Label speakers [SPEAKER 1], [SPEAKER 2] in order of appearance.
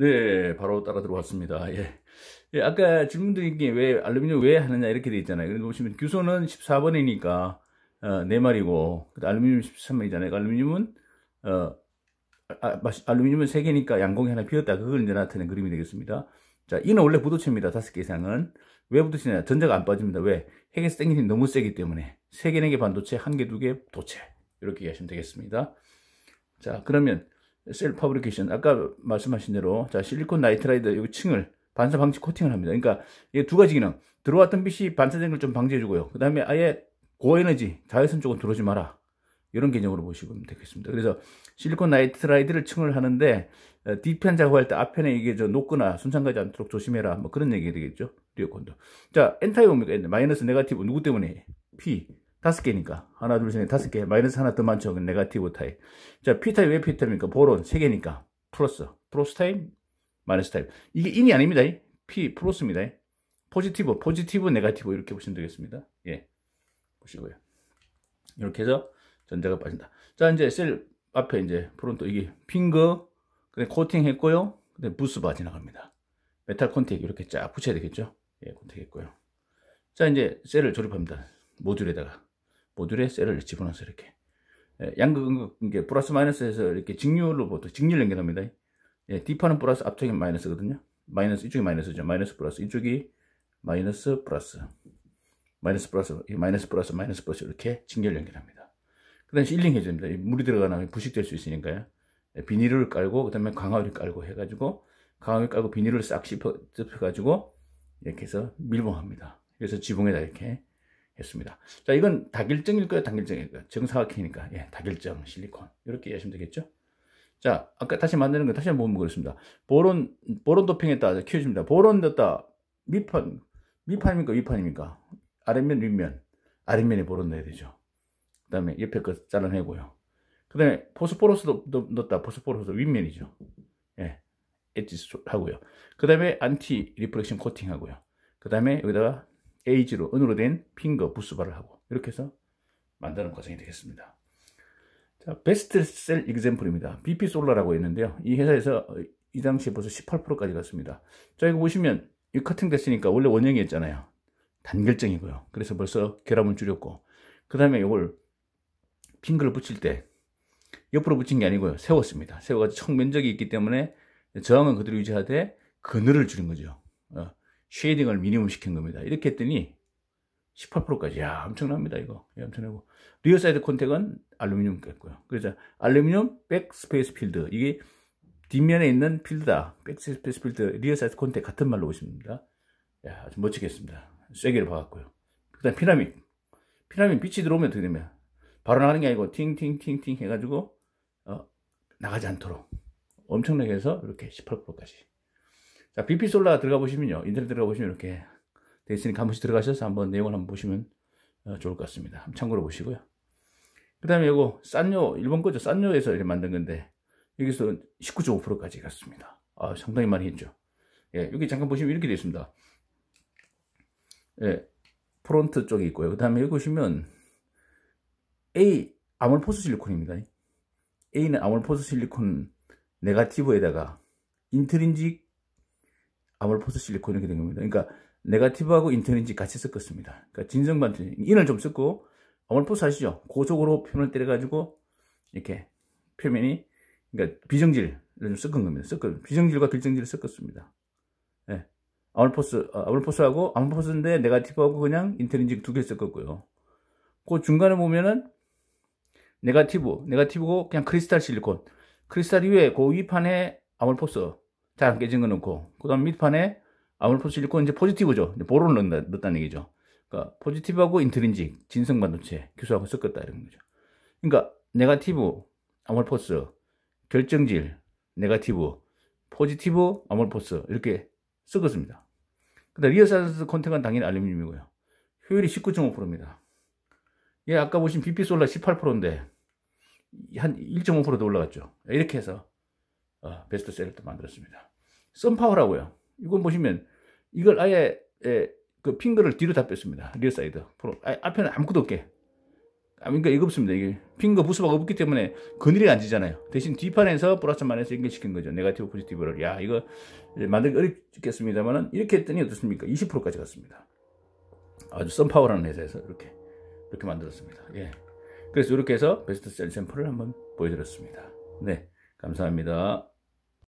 [SPEAKER 1] 네, 바로 따라 들어왔습니다. 예. 예 아까 질문 드린 게왜 알루미늄 왜 하느냐 이렇게 돼 있잖아요. 그래서 보시면 규소는 14번이니까 어, 4마리고 알루미늄 13마리잖아요. 그러니까 알루미늄은 어, 아, 알루미늄은 3개니까 양공이 하나 비었다. 그걸 이제 나타낸 그림이 되겠습니다. 자, 이는 원래 부도체입니다. 5개 이상은. 왜 부도체냐? 전자가 안 빠집니다. 왜? 핵에서 땡기는 너무 세기 때문에. 3개, 4개 반도체, 1개, 2개 도체. 이렇게 이해하시면 되겠습니다. 자, 그러면 셀 파브리케이션 아까 말씀하신 대로 자 실리콘 나이트라이드 여 층을 반사 방지 코팅을 합니다. 그러니까 이게 두 가지 기능 들어왔던 빛이 반사된 걸 좀 방지해주고요. 그 다음에 아예 고에너지 자외선 쪽은 들어오지 마라 이런 개념으로 보시면 되겠습니다. 그래서 실리콘 나이트라이드를 층을 하는데 뒤편 어, 작업할 때 앞편에 이게 저 녹거나 순상 가지 않도록 조심해라 뭐 그런 얘기 되겠죠. 리어콘도자 엔타이 뭡니까 마이너스 네가티브 누구 때문에 P 다섯 개니까 하나 둘셋넷 다섯 개 마이너스 하나 더 많죠 네가티브 타입 자피 타입 왜피타입니까 보론 세 개니까 플러스 플러스 타입 마이너스 타입 이게 인이 아닙니다 P 플러스입니다 포지티브 포지티브 네가티브 이렇게 보시면 되겠습니다 예 보시고요 이렇게 해서 전자가 빠진다 자 이제 셀 앞에 이제 프론트 이게 핑거 그다 코팅 했고요 근데 음 부스 바 지나갑니다 메탈 콘택 이렇게 쫙 붙여야 되겠죠 예콘택 했고요 자 이제 셀을 조립합니다 모듈에다가 모듈에 셀을 집어넣어서 이렇게 예, 양극 음극 이게 플러스 마이너스에서 이렇게 직률로 보통 직률 연결합니다. 예, 디파는 플러스 앞쪽이 마이너스거든요. 마이너스 이쪽이 마이너스죠. 마이너스 플러스 이쪽이 마이너스 플러스 마이너스 플러스 마이너스 플러스 마이너스 플러스 이렇게 직결 연결합니다. 그다음에 실링 해줍니다. 물이 들어가면 부식될 수 있으니까요. 예, 비닐을 깔고 그다음에 광화유를 깔고 해가지고 광화유 깔고 비닐을 싹 씹어 가지고 이렇게 해서 밀봉합니다. 그래서 지붕에다 이렇게 였습니다. 자, 이건 다결증일 거예요, 단결증일 거예요. 정사각형이니까. 예, 다결증 실리콘. 이렇게 이해하시면 되겠죠? 자, 아까 다시 만드는 거 다시 한번 보면 그렇습니다. 보론, 보론 도핑했다. 키워줍니다. 보론 됐다. 밑판, 밑판입니까? 위판입니까? 아랫면, 윗면. 아랫면에 보론 넣어야 되죠. 그 다음에 옆에 거 잘라내고요. 그 다음에 포스포로스도 넣었다. 포스포로스 윗면이죠. 예. 엣지 하고요. 그 다음에 안티 리프렉션 코팅 하고요. 그 다음에 여기다가 에이지로 은으로 된 핑거 부스바를 하고 이렇게 해서 만드는 과정이 되겠습니다. 자, 베스트셀 이그젠플입니다. BP 솔라라고 했는데요. 이 회사에서 이 당시에 벌써 18%까지 갔습니다. 자, 이거 보시면 이 커팅 됐으니까 원래 원형이었잖아요. 단결정이고요. 그래서 벌써 결함을 줄였고 그 다음에 이걸 핑거를 붙일 때 옆으로 붙인 게 아니고요. 세웠습니다. 세워가지고 총 면적이 있기 때문에 저항은 그대로 유지하되 그늘을 줄인 거죠. 어, 쉐이딩을 미니멈 시킨 겁니다. 이렇게 했더니 18%까지 야 엄청납니다 이거 야, 예, 엄청나고 리어 사이드 콘택은 알루미늄 깼고요 그래서 알루미늄 백 스페이스 필드 이게 뒷면에 있는 필드다 백 스페이스 필드 리어 사이드 콘택 같은 말로 보십니다 야 아주 멋지게 했습니다 쐐기를 박았고요 그 다음 피라밋 피라밋 빛이 들어오면 어떻게 되냐 바로 나가는 게 아니고 팅팅팅팅 해가지고 어, 나가지 않도록 엄청나게 해서 이렇게 18%까지 자, BP솔라 들어가 보시면요. 인터넷 들어가 보시면 이렇게 돼 있으니까 한 번씩 들어가셔서 한번 내용을 한번 보시면 어, 좋을 것 같습니다. 참고로 보시고요. 그 다음에 이거 싼요, 일본 거죠. 싼요에서 이렇게 만든 건데, 여기서 19.5%까지 갔습니다. 아, 상당히 많이 했죠. 예, 여기 잠깐 보시면 이렇게 되어 있습니다. 예, 프론트 쪽이 있고요. 그 다음에 여기 보시면 A, 아몰포스 실리콘입니다. A는 아몰포스 실리콘 네가티브에다가 인트린직 아몰포스 실리콘 이렇게 된 겁니다. 그러니까 네가티브하고 인터인지 같이 섞었습니다. 그러니까 진성 반전 인을 좀섞고 아몰포스 아시죠? 고속으로 표면을 때려가지고 이렇게 표면이 그러니까 비정질을 좀 섞은 겁니다. 섞은 비정질과 결정질을 섞었습니다. 예. 아몰포스 아몰포스하고 아몰포스인데 네가티브하고 그냥 인터인지 두 개 섞었고요. 그 중간에 보면은 네가티브, 네가티브고 그냥 크리스탈 실리콘. 크리스탈 위에 그 위판에 아몰포스 잘안 깨진 거 넣고 그 다음 밑판에 아몰포스 읽고 이제 포지티브죠 이제 보로를 넣는다, 넣었다는 얘기죠 그러니까 포지티브하고 인트린직 진성반도체 규소하고 섞었다 이런 거죠 그러니까 네가티브 아몰포스 결정질 네가티브 포지티브 아몰포스 이렇게 섞었습니다 근데 리어산스 콘텐츠 당연히 알루미늄이고요 효율이 19.5%입니다 예, 아까 보신 BP솔라 18%인데 한 1.5%더 올라갔죠 이렇게 해서 어, 베스트셀러도 만들었습니다 썬파워라고요. 이건 보시면 이걸 아예 예, 그 핑거를 뒤로 다 뺐습니다. 리어 사이드. 프로. 아, 앞에는 아무것도 없게. 아, 그러니까 이거 없습니다. 이게 핑거 부스박가 없기 때문에 그늘이 안 지잖아요. 대신 뒷판에서 플러스 만에서 연결시킨 거죠. 네가티브 포지티브를. 야, 이거 만들기 어렵겠습니다만은 이렇게 했더니 어떻습니까? 20%까지 갔습니다. 아주 썬파워라는 회사에서 이렇게 이렇게 만들었습니다. 예. 그래서 이렇게 해서 베스트 셀 샘플을 한번 보여드렸습니다. 네. 감사합니다.